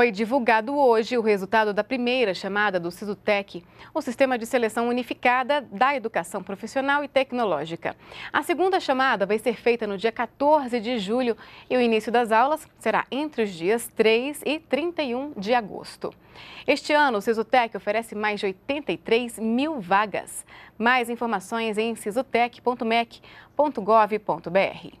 Foi divulgado hoje o resultado da primeira chamada do SISUTEC, o Sistema de Seleção Unificada da Educação Profissional e Tecnológica. A segunda chamada vai ser feita no dia 14 de julho e o início das aulas será entre os dias 3 e 31 de agosto. Este ano, o SISUTEC oferece mais de 83 mil vagas. Mais informações em sisutec.mec.gov.br.